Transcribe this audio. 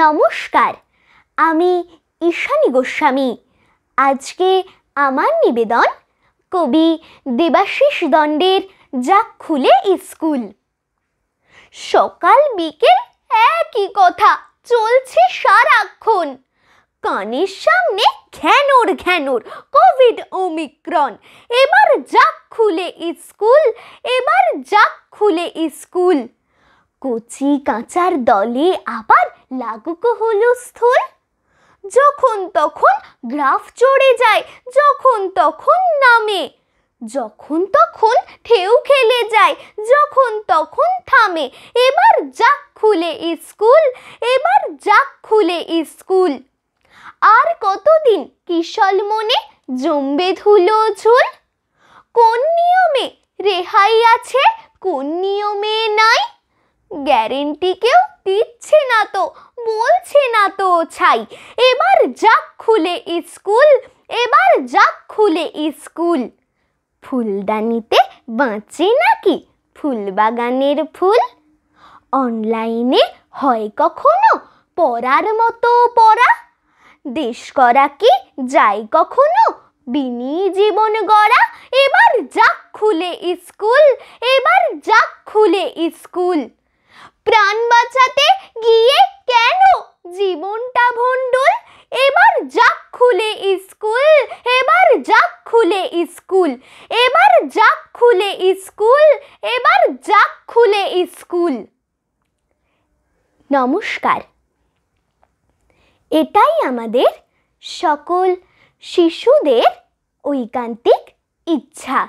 নমস্কার আমি ঈশানী গোস্বামী আজকে আমার নিবেদন কবি দেবাশিস দণ্ডের যা খুলে স্কুল সকাল বিকেল একই কথা চলছে সারাক্ষণ কানের সামনে ঘ্যানোর ঘ্যানোর কোভিড ওমিক্রন এবার যাক খুলে স্কুল এবার যাক খুলে স্কুল কচি কাঁচার দলে আবার লাগুক হলো স্থূল যখন তখন গ্রাফ চড়ে যায় যখন তখন নামে যখন তখন ঠেউ খেলে যায় যখন তখন থামে এবার যাক খুলে স্কুল এবার যাক খুলে স্কুল আর কতদিন কিশল মনে জমবে ধুলো ঝুল কোন নিয়মে রেহাই আছে কোন নিয়মে নাই গ্যারেন্টি কেউ দিচ্ছে না তো বলছে না তো ছাই এবার যাক খুলে স্কুল এবার যাক খুলে স্কুল ফুলদানিতে বাঁচে নাকি ফুল বাগানের ফুল অনলাইনে হয় কখনো পড়ার মতো পড়া দেশ করা কি যায় কখনো বিনি জীবন গড়া এবার যাক খুলে স্কুল এবার যাক খুলে স্কুল প্রাণ বাঁচাতে গিয়ে কেন জীবনটা ভণ্ডুল এবার যাক খুলে স্কুল এবার যাক খুলে স্কুল এবার যাক খুলে স্কুল এবার যাক খুলে স্কুল নমস্কার এটাই আমাদের সকল শিশুদের ঐকান্তিক ইচ্ছা